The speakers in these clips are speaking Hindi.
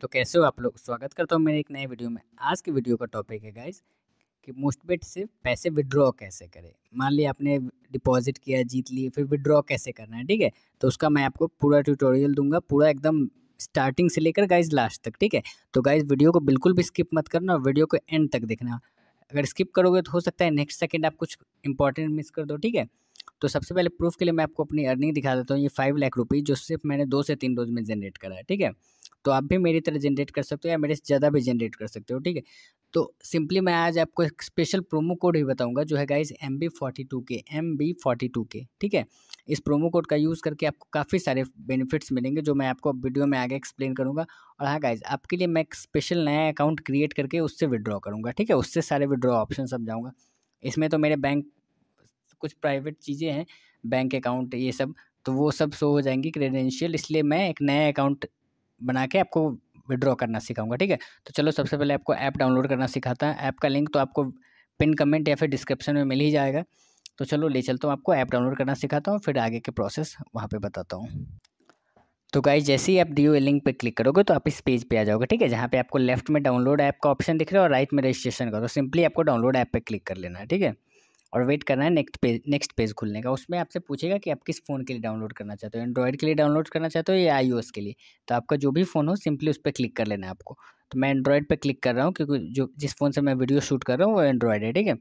तो कैसे हो आप लोग स्वागत करता हूँ मेरे एक नए वीडियो में आज की वीडियो का टॉपिक है गाइज कि मोस्ट बेट से पैसे विड्रॉ कैसे करें मान लिया आपने डिपॉजिट किया जीत लिए फिर विड्रॉ कैसे करना है ठीक है तो उसका मैं आपको पूरा ट्यूटोरियल दूंगा पूरा एकदम स्टार्टिंग से लेकर गाइज लास्ट तक ठीक है तो गाइज वीडियो को बिल्कुल भी स्किप मत करना और वीडियो को एंड तक देखना अगर स्किप करोगे तो हो सकता है नेक्स्ट सेकेंड आप कुछ इंपॉर्टेंट मिस कर दो ठीक है तो सबसे पहले प्रूफ के लिए मैं आपको अपनी अर्निंग दिखा देता हूँ ये फाइव लाख रुपीज़ जो सिर्फ मैंने दो से तीन रोज़ में जनरेट करा है ठीक है तो आप भी मेरी तरह जनरेट कर सकते हो या मेरे से ज़्यादा भी जनरेट कर सकते हो ठीक है तो सिंपली मैं आज आपको एक स्पेशल प्रोमो कोड भी बताऊंगा जो है guys M B forty two K M B forty two K ठीक है इस प्रोमो कोड का यूज़ करके आपको काफ़ी सारे बेनिफिट्स मिलेंगे जो मैं आपको वीडियो में आगे एक्सप्लेन करूँगा और हाँ गाइज आपके लिए मैं एक स्पेशल नया अकाउंट क्रिएट करके उससे विड्रॉ करूँगा ठीक है उससे सारे विड्रॉ ऑप्शन समझाऊँगा इसमें तो मेरे बैंक कुछ प्राइवेट चीज़ें हैं बैंक अकाउंट ये सब तो वो सब शो हो जाएंगी क्रेडेंशियल इसलिए मैं एक नया अकाउंट बना के आपको विड्रॉ करना सिखाऊंगा ठीक है तो चलो सबसे पहले आपको ऐप डाउनलोड करना सिखाता है ऐप का लिंक तो आपको पिन कमेंट या फिर डिस्क्रिप्शन में मिल ही जाएगा तो चलो ले चलता हूँ आपको ऐप डाउनलोड करना सिखाता हूँ फिर आगे के प्रोसेस वहाँ पे बताता हूँ तो गाइज जैसे ही आप डी लिंक पे क्लिक करोगे तो आप इस पेज पे आ जाओगे ठीक है जहाँ पे आपको लेफ्ट में डाउनलोड ऐप का ऑप्शन दिख रहा है और राइट में रजिस्ट्रेशन का तो सिंपली आपको डाउनलोड ऐप पे क्लिक कर लेना है ठीक है और वेट करना है नेक्स्ट पेज नेक्स्ट पेज खुलने का उसमें आपसे पूछेगा कि आप किस फ़ोन के लिए डाउनलोड करना चाहते हो एंड्रॉयड के लिए डाउनलोड करना चाहते हो या आई के लिए तो आपका जो भी फ़ोन हो सिंपली उस पर क्लिक कर लेना है आपको तो मैं एंड्रॉयड पर क्लिक कर रहा हूँ क्योंकि जो जिस फ़ोन से मैं वीडियो शूट कर रहा हूँ वो एंड्रॉयड है ठीक है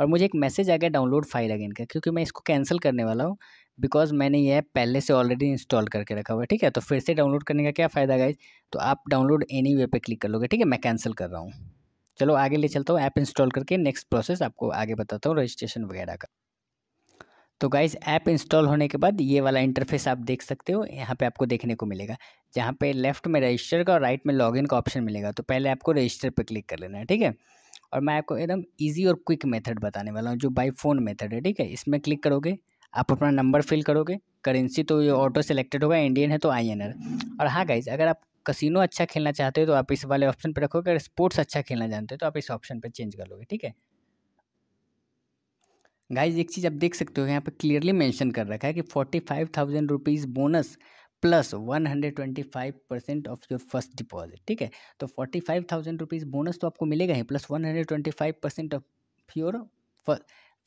और मुझे एक मैसेज आ गया डाउनलोड फाइल अगेन का क्योंकि मैं इसको कैंसिल करने वाला हूँ बिकॉज मैंने ये ऐप पहले से ऑलरेडी इंस्टॉल करके रखा हुआ है ठीक है तो फिर से डाउनलोड करने का क्या फ़ायदा गाइज तो आप डाउनलोड एनी वे पर क्लिक कर लोगे ठीक है मैं कैंसिल कर रहा हूँ चलो आगे ले चलता हूँ ऐप इंस्टॉल करके नेक्स्ट प्रोसेस आपको आगे बताता हूँ रजिस्ट्रेशन वगैरह का तो गाइज ऐप इंस्टॉल होने के बाद ये वाला इंटरफेस आप देख सकते हो यहाँ पे आपको देखने को मिलेगा जहाँ पे लेफ्ट में रजिस्टर का और राइट में लॉगिन का ऑप्शन मिलेगा तो पहले आपको रजिस्टर पे क्लिक कर लेना है ठीक है और मैं आपको एकदम ईजी और क्विक मेथड बताने वाला हूँ जो बाई फ़ोन मेथड है ठीक है इसमें क्लिक करोगे आप अपना नंबर फिल करोगे करेंसी तो ये ऑटो सेलेक्टेड होगा इंडियन है तो आई और हाँ गाइज अगर आप कसिनो अच्छा खेलना चाहते हो तो आप इस वाले ऑप्शन पर रखोगे अगर स्पोर्ट्स अच्छा खेलना जानते हो तो आप इस ऑप्शन पर चेंज कर लोगे ठीक है गाइज एक चीज़ आप देख सकते हो यहाँ पर क्लियरली मैंशन कर रखा है कि forty five thousand rupees bonus plus one hundred twenty five percent of your first deposit ठीक है तो forty five thousand rupees bonus तो आपको मिलेगा ही plus one hundred twenty five percent of your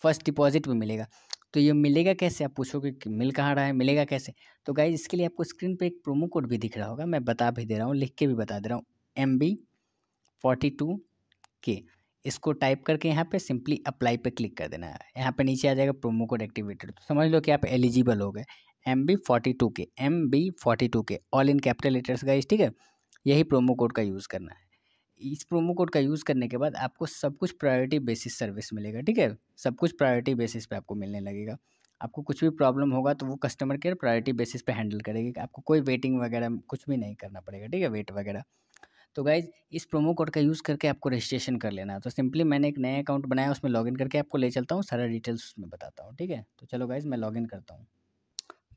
first deposit भी मिलेगा तो ये मिलेगा कैसे आप पूछोगे कि मिल कहाँ रहा है मिलेगा कैसे तो गाइज इसके लिए आपको स्क्रीन पे एक प्रोमो कोड भी दिख रहा होगा मैं बता भी दे रहा हूँ लिख के भी बता दे रहा हूँ एम बी फोर्टी टू के इसको टाइप करके यहाँ पे सिंपली अप्लाई पे क्लिक कर देना है यहाँ पे नीचे आ जाएगा प्रोमो कोड एक्टिवेटेड तो समझ लो कि आप एलिजिबल हो गए M B forty two K M B forty two K all in capital letters guys ठीक है यही प्रोमो कोड का यूज़ करना है इस प्रोमो कोड का यूज़ करने के बाद आपको सब कुछ प्रायोरिटी बेसिस सर्विस मिलेगा ठीक है सब कुछ प्रायोरिटी बेसिस पे आपको मिलने लगेगा आपको कुछ भी प्रॉब्लम होगा तो वो कस्टमर केयर प्रायोरिटी बेसिस पे हैंडल करेगी आपको कोई वेटिंग वगैरह कुछ भी नहीं करना पड़ेगा ठीक है वेट वगैरह तो गाइज इस प्रोमो कोड का यूज़ करके आपको रजिस्ट्रेशन कर लेना है तो सिंपली मैंने एक नया अकाउंट बनाया उसमें लॉगिन करके आपको ले चलता हूँ सारा डिटेल्स उसमें बताता हूँ ठीक है तो चलो गाइज मैं लॉगिन करता हूँ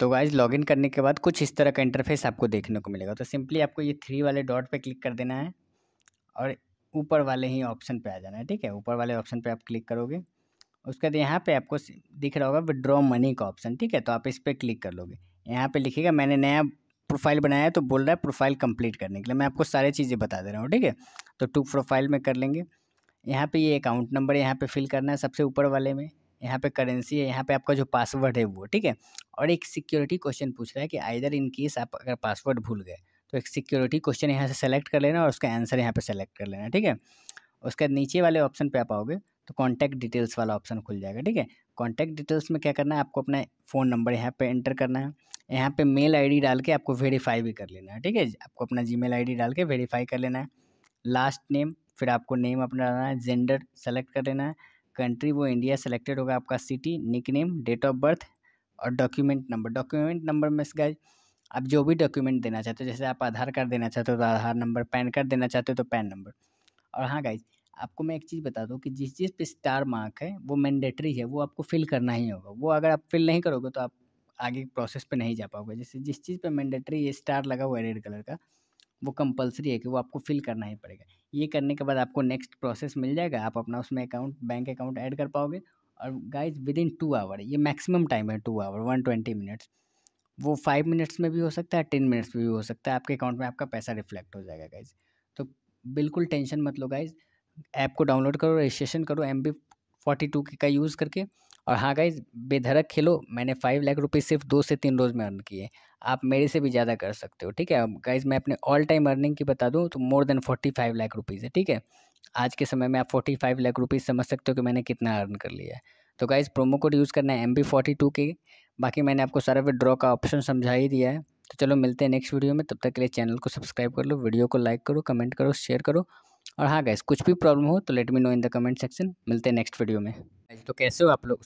तो गाइज लॉगिन करने के बाद कुछ इस तरह का इंटरफेस आपको देखने को मिलेगा तो सिंपली आपको ये थ्री वाले डॉट पे क्लिक कर देना है और ऊपर वाले ही ऑप्शन पे आ जाना है ठीक है ऊपर वाले ऑप्शन पे आप क्लिक करोगे उसके बाद यहाँ पे आपको दिख रहा होगा विड्रॉ मनी का ऑप्शन ठीक है तो आप इस पर क्लिक कर लोगे यहाँ पे लिखेगा मैंने नया प्रोफाइल बनाया है तो बोल रहा है प्रोफाइल कंप्लीट करने के लिए मैं आपको सारी चीज़ें बता दे रहा हूँ ठीक है तो टू प्रोफाइल में कर लेंगे यहाँ पर ये अकाउंट नंबर यहाँ पर फिल करना है सबसे ऊपर वाले में यहाँ पर करेंसी है यहाँ पर आपका जो पासवर्ड है वो ठीक है और एक सिक्योरिटी क्वेश्चन पूछ रहा है कि आइदर इन केस आप अगर पासवर्ड भूल गए तो एक सिक्योरिटी क्वेश्चन यहाँ से सेलेक्ट कर लेना और उसका आंसर यहाँ पे सेलेक्ट कर लेना ठीक है उसके नीचे वाले ऑप्शन पे आप आओगे तो कॉन्टैक्ट डिटेल्स वाला ऑप्शन खुल जाएगा ठीक है कॉन्टैक्ट डिटेल्स में क्या करना है आपको अपना फ़ोन नंबर यहाँ पर एंटर करना है यहाँ पर मेल आई डाल के आपको वेरीफाई भी कर लेना है ठीक है आपको अपना जी मेल डाल के वेरीफाई कर लेना है लास्ट नेम फिर आपको नेम अपना डालना है जेंडर सेलेक्ट कर लेना है कंट्री वो इंडिया सेलेक्टेड होगा आपका city nickname date of birth और डॉक्यूमेंट नंबर डॉक्यूमेंट नंबर में गाइज आप जो भी डॉक्यूमेंट देना चाहते हो जैसे आप आधार कार्ड देना चाहते हो तो आधार नंबर पैन कार्ड देना चाहते हो तो पैन नंबर और हाँ गाइज आपको मैं एक चीज़ बता दूँ कि जिस चीज़ पे स्टार मार्क है वो मैंडेटरी है वो आपको फिल करना ही होगा वो अगर आप फिल नहीं करोगे तो आप आगे प्रोसेस पे नहीं जा पाओगे जैसे जिस चीज़ पे मैंडेटरी ये स्टार लगा हुआ है रेड कलर का वो कंपलसरी है कि वो आपको फिल करना ही पड़ेगा ये करने के बाद आपको नेक्स्ट प्रोसेस मिल जाएगा आप अपना उसमें अकाउंट बैंक अकाउंट ऐड कर पाओगे और guys within two hour ये मैक्सिमम टाइम है two hour one twenty minutes वो फाइव मिनट्स में भी हो सकता है टेन मिनट्स में भी हो सकता है आपके अकाउंट में आपका पैसा रिफ्लेक्ट हो जाएगा गाइज तो बिल्कुल टेंशन मत लो गाइज ऐप को डाउनलोड करो रजिस्ट्रेशन करो एम बी फोर्टी टू का यूज़ करके और हाँ गाइज बेधड़क खेलो मैंने फाइव लाख रुपीज़ सिर्फ दो से तीन रोज़ में अर्न किए आप मेरे से भी ज़्यादा कर सकते हो ठीक है गाइज मैं अपने ऑल टाइम अर्निंग की बता दूँ तो more than forty five lakh rupees है ठीक है आज के समय में आप फोर्टी फाइव लाख रुपीज़ समझ सकते हो कि मैंने कितना अर्न कर लिया है तो गाइज प्रोमो कोड यूज़ करना है एम बी फोर्टी टू के बाकी मैंने आपको सारा विड्रॉ का ऑप्शन समझा ही दिया है तो चलो मिलते हैं नेक्स्ट वीडियो में तब तक के लिए चैनल को सब्सक्राइब कर लो वीडियो को लाइक करो कमेंट करो शेयर करो और हाँ गैस कुछ भी प्रॉब्लम हो तो let me know in the comment section मिलते हैं नेक्स्ट वीडियो में तो कैसे हो आप लोग